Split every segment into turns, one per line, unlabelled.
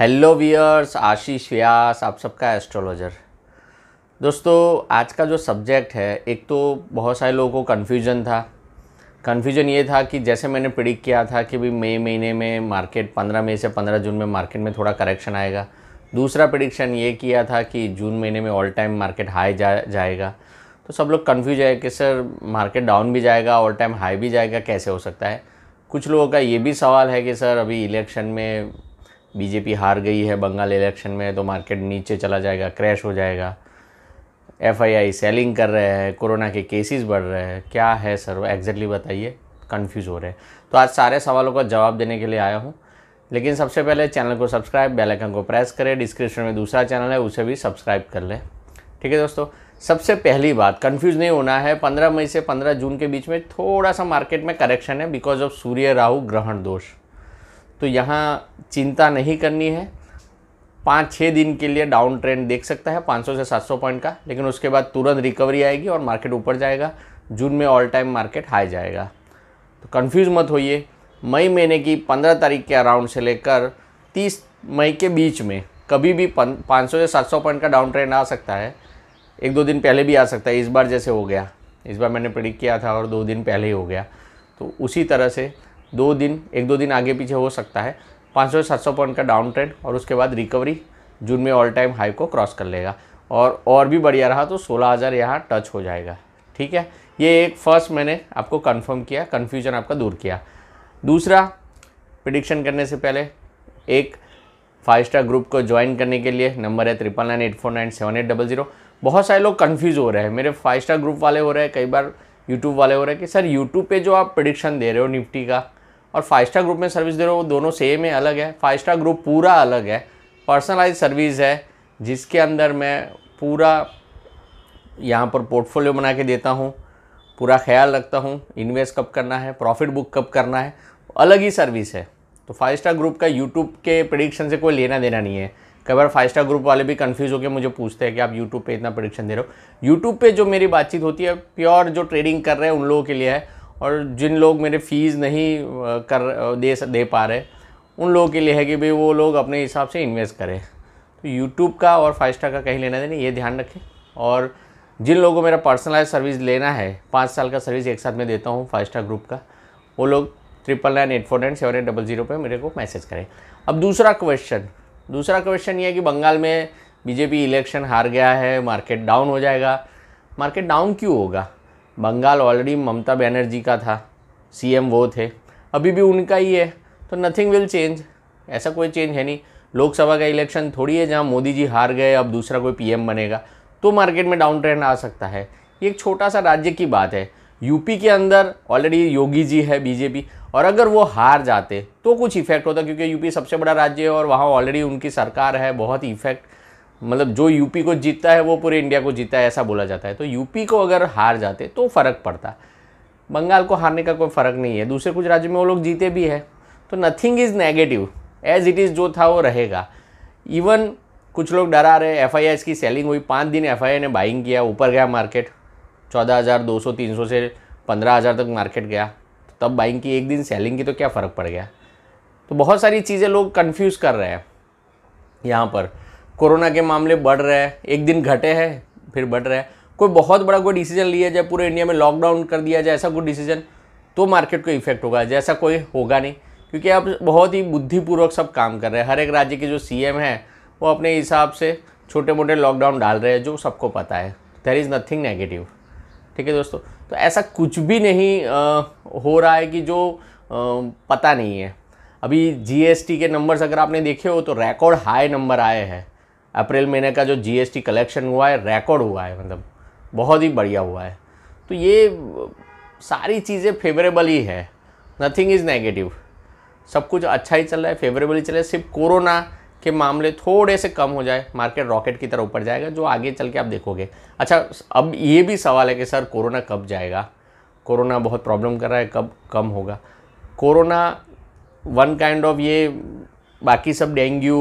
hello wears आशीष व्यास आप सबका astrologer दोस्तों आज का जो सब्जेक्ट है एक तो बहुत सारे लोगों को कन्फ्यूजन था कन्फ्यूजन ये था कि जैसे मैंने प्रिडिक्ट किया था कि भाई मई महीने में मार्केट 15 मई से 15 जून में मार्केट में थोड़ा करेक्शन आएगा दूसरा प्रिडिक्शन ये किया था कि जून महीने में ऑल टाइम मार्केट हाई जा जाएगा तो सब लोग कन्फ्यूज है कि सर मार्केट डाउन भी जाएगा ऑल टाइम हाई भी जाएगा कैसे हो सकता है कुछ लोगों का ये भी सवाल है कि सर अभी इलेक्शन में बीजेपी हार गई है बंगाल इलेक्शन में तो मार्केट नीचे चला जाएगा क्रैश हो जाएगा एफआईआई सेलिंग कर रहे हैं कोरोना के केसेस बढ़ रहे हैं क्या है सर एग्जैक्टली बताइए कंफ्यूज हो रहे हैं तो आज सारे सवालों का जवाब देने के लिए आया हूँ लेकिन सबसे पहले चैनल को सब्सक्राइब बेल आइकन को प्रेस करें डिस्क्रिप्शन में दूसरा चैनल है उसे भी सब्सक्राइब कर लें ठीक है दोस्तों सबसे पहली बात कंफ्यूज नहीं होना है पंद्रह मई से पंद्रह जून के बीच में थोड़ा सा मार्केट में करेक्शन है बिकॉज ऑफ सूर्य राहु ग्रहण दोष तो यहाँ चिंता नहीं करनी है पाँच छः दिन के लिए डाउन ट्रेंड देख सकता है 500 से 700 पॉइंट का लेकिन उसके बाद तुरंत रिकवरी आएगी और मार्केट ऊपर जाएगा जून में ऑल टाइम मार्केट हाई जाएगा तो कन्फ्यूज़ मत होइए मई महीने की 15 तारीख के अराउंड से लेकर 30 मई के बीच में कभी भी 500 से 700 पॉइंट का डाउन ट्रेंड आ सकता है एक दो दिन पहले भी आ सकता है इस बार जैसे हो गया इस बार मैंने प्रिडिक्ट किया था और दो दिन पहले ही हो गया तो उसी तरह से दो दिन एक दो दिन आगे पीछे हो सकता है पाँच सौ सात सौ पॉइंट का डाउन ट्रेंड और उसके बाद रिकवरी जून में ऑल टाइम हाई को क्रॉस कर लेगा और और भी बढ़िया रहा तो सोलह हज़ार यहाँ टच हो जाएगा ठीक है ये एक फर्स्ट मैंने आपको कंफर्म किया कन्फ्यूजन आपका दूर किया दूसरा प्रिडिक्शन करने से पहले एक फाइव स्टार ग्रुप को ज्वाइन करने के लिए नंबर है triple nine eight four nine seven eight double zero बहुत सारे लोग कन्फ्यूज़ हो रहे हैं मेरे फाइव स्टार ग्रुप वाले हो रहे हैं कई बार यूट्यूब वाले हो रहे हैं कि सर यूट्यूब पे जो आप प्रडिक्शन दे रहे हो निफ्टी का और फाइव स्टार ग्रुप में सर्विस दे रहे हो वो दोनों सेम है अलग है फाइव स्टार ग्रुप पूरा अलग है पर्सनलाइज सर्विस है जिसके अंदर मैं पूरा यहाँ पर पोर्टफोलियो बना के देता हूँ पूरा ख्याल रखता हूँ इन्वेस्ट कब करना है प्रॉफिट बुक कब करना है अलग ही सर्विस है तो फाइव स्टार ग्रुप का यूट्यूब के प्रडिक्शन से कोई लेना देना नहीं है कई बार फाइव स्टार ग्रुप वाले भी कन्फ्यूज़ होकर मुझे पूछते हैं कि आप यूट्यूब पे इतना प्रडिक्शन दे रहे हो यूट्यूब पे जो मेरी बातचीत होती है प्योर जो ट्रेडिंग कर रहे हैं उन लोगों के लिए है और जिन लोग मेरे फीस नहीं कर दे दे पा रहे उन लोगों के लिए है कि भाई वो लोग अपने हिसाब से इन्वेस्ट करें तो यूट्यूब का और फाइव स्टार का कहीं लेना देना ये ध्यान रखें और जिन लोगों को मेरा पर्सनलाइज सर्विस लेना है पाँच साल का सर्विस एक साथ में देता हूँ फाइव स्टार ग्रुप का वो लोग triple nine eight four nine seven eight double zero पर मेरे को मैसेज करें अब दूसरा क्वेश्चन दूसरा क्वेश्चन ये है कि बंगाल में बीजेपी इलेक्शन हार गया है मार्केट डाउन हो जाएगा मार्केट डाउन क्यों होगा बंगाल ऑलरेडी ममता बनर्जी का था सीएम वो थे अभी भी उनका ही है तो नथिंग विल चेंज ऐसा कोई चेंज है नहीं लोकसभा का इलेक्शन थोड़ी है जहाँ मोदी जी हार गए अब दूसरा कोई पीएम बनेगा तो मार्केट में डाउन ट्रेंड आ सकता है ये एक छोटा सा राज्य की बात है यूपी के अंदर ऑलरेडी योगी जी है बीजेपी और अगर वो हार जाते तो कुछ इफेक्ट होता क्योंकि यूपी सबसे बड़ा राज्य है और वहाँ ऑलरेडी उनकी सरकार है बहुत इफेक्ट मतलब जो यूपी को जीतता है वो पूरे इंडिया को जीतता है ऐसा बोला जाता है तो यूपी को अगर हार जाते तो फ़र्क पड़ता बंगाल को हारने का कोई फ़र्क नहीं है दूसरे कुछ राज्यों में वो लोग जीते भी हैं तो nothing is negative as it is जो था वो रहेगा इवन कुछ लोग डरा रहे एफ आई की सेलिंग हुई पाँच दिन एफ ने बाइंग किया ऊपर गया मार्केट चौदह हज़ार दो सौ तीन सौ से पंद्रह हज़ार तक मार्केट गया तब बाइंग की एक दिन सेलिंग की तो क्या फ़र्क पड़ गया तो बहुत सारी चीज़ें लोग कन्फ्यूज़ कर रहे हैं यहाँ पर कोरोना के मामले बढ़ रहे हैं एक दिन घटे हैं फिर बढ़ रहे हैं कोई बहुत बड़ा कोई डिसीजन लिया जाए पूरे इंडिया में लॉकडाउन कर दिया जाए ऐसा कोई डिसीजन तो मार्केट को इफेक्ट होगा जैसा कोई होगा नहीं क्योंकि आप बहुत ही बुद्धिपूर्वक सब काम कर रहे हैं हर एक राज्य के जो सी हैं वो अपने हिसाब से छोटे मोटे लॉकडाउन डाल रहे हैं जो सबको पता है देर इज़ नथिंग नेगेटिव ठीक है दोस्तों तो ऐसा कुछ भी नहीं आ, हो रहा है कि जो आ, पता नहीं है अभी जीएसटी के नंबर्स अगर आपने देखे हो तो रिकॉर्ड हाई नंबर आए हैं अप्रैल महीने का जो जीएसटी कलेक्शन हुआ है रिकॉर्ड हुआ है मतलब बहुत ही बढ़िया हुआ है तो ये सारी चीज़ें फेवरेबल ही है नथिंग इज़ नेगेटिव सब कुछ अच्छा ही चल रहा है फेवरेबल ही चल रहा है सिर्फ कोरोना के मामले थोड़े से कम हो जाए मार्केट रॉकेट की तरह ऊपर जाएगा जो आगे चल के आप देखोगे अच्छा अब ये भी सवाल है कि सर कोरोना कब जाएगा कोरोना बहुत प्रॉब्लम कर रहा है कब कम होगा कोरोना वन काइंड ऑफ ये बाकी सब डेंगू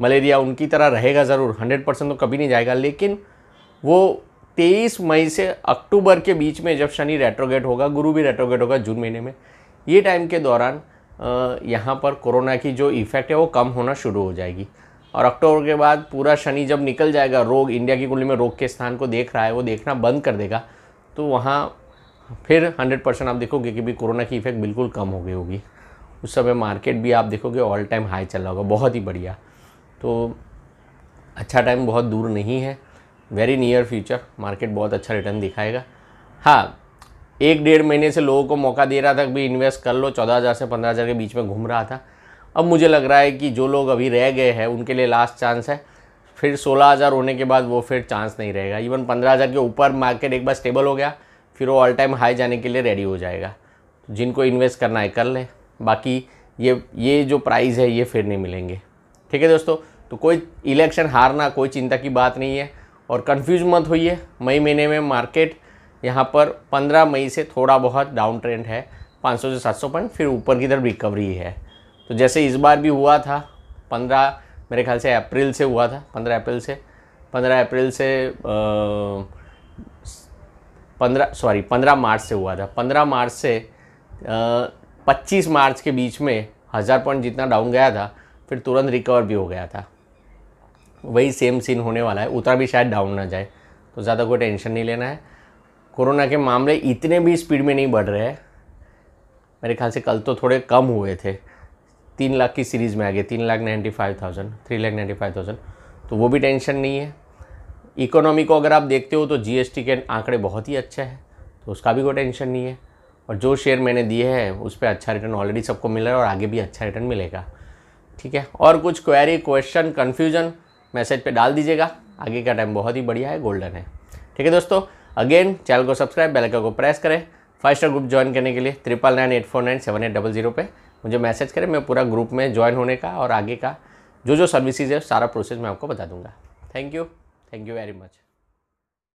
मलेरिया उनकी तरह रहेगा ज़रूर हंड्रेड परसेंट तो कभी नहीं जाएगा लेकिन वो तेईस मई से अक्टूबर के बीच में जब शनि रेट्रोगेट होगा गुरु भी रेट्रोगेट होगा जून महीने में ये टाइम के दौरान यहाँ पर कोरोना की जो इफ़ेक्ट है वो कम होना शुरू हो जाएगी और अक्टूबर के बाद पूरा शनि जब निकल जाएगा रोग इंडिया की कुंडली में रोग के स्थान को देख रहा है वो देखना बंद कर देगा तो वहाँ फिर हंड्रेड परसेंट आप देखोगे कि भी कोरोना की इफ़ेक्ट बिल्कुल कम हो गई होगी उस समय मार्केट भी आप देखोगे ऑल टाइम हाई चल रहा होगा बहुत ही बढ़िया तो अच्छा टाइम बहुत दूर नहीं है वेरी नियर फ्यूचर मार्केट बहुत अच्छा रिटर्न दिखाएगा हाँ एक डेढ़ महीने से लोगों को मौका दे रहा था कि इन्वेस्ट कर लो चौदह हज़ार से पंद्रह हज़ार के बीच में घूम रहा था अब मुझे लग रहा है कि जो लोग अभी रह गए हैं उनके लिए लास्ट चांस है फिर सोलह हज़ार होने के बाद वो फिर चांस नहीं रहेगा इवन पंद्रह हज़ार के ऊपर मार्केट एक बार स्टेबल हो गया फिर वो ऑल टाइम हाई जाने के लिए रेडी हो जाएगा जिनको इन्वेस्ट करना है कर लें बाकी ये ये जो प्राइस है ये फिर नहीं मिलेंगे ठीक है दोस्तों तो कोई इलेक्शन हारना कोई चिंता की बात नहीं है और कन्फ्यूज मत होइए मई महीने में मार्केट यहाँ पर 15 मई से थोड़ा बहुत डाउन ट्रेंड है 500 से 700 पॉइंट फिर ऊपर की तरफ रिकवरी है तो जैसे इस बार भी हुआ था 15 मेरे ख्याल से अप्रैल से हुआ था 15 अप्रैल से 15 अप्रैल से पंद्रह सॉरी पंद्रह मार्च से हुआ था पंद्रह मार्च से पच्चीस मार्च के बीच में हज़ार पॉइंट जितना डाउन गया था फिर तुरंत रिकवर भी हो गया था वही सेम सीन होने वाला है उतना भी शायद डाउन ना जाए तो ज़्यादा कोई टेंशन नहीं लेना है कोरोना के मामले इतने भी स्पीड में नहीं बढ़ रहे हैं मेरे ख्याल से कल तो थोड़े कम हुए थे तीन लाख की सीरीज़ में आ गए तीन lakh ninety five thousand three lakh ninety five thousand तो वो भी टेंशन नहीं है इकोनॉमी को अगर आप देखते हो तो जी के आंकड़े बहुत ही अच्छे हैं तो उसका भी कोई टेंशन नहीं है और जो शेयर मैंने दिए हैं उस पर अच्छा रिटर्न ऑलरेडी सबको मिल रहा है और आगे भी अच्छा रिटर्न मिलेगा ठीक है और कुछ क्वेरी क्वेश्चन कन्फ्यूजन मैसेज पे डाल दीजिएगा आगे का टाइम बहुत ही बढ़िया है गोल्डन है ठीक है दोस्तों अगेन चैनल को सब्सक्राइब बेलका को प्रेस करें फाइव स्टार ग्रुप ज्वाइन करने के लिए triple nine eight four nine seven eight double zero पर मुझे मैसेज करें मैं पूरा ग्रुप में ज्वाइन होने का और आगे का जो जो सर्विसेज है सारा प्रोसेस मैं आपको बता दूंगा thank you thank you very much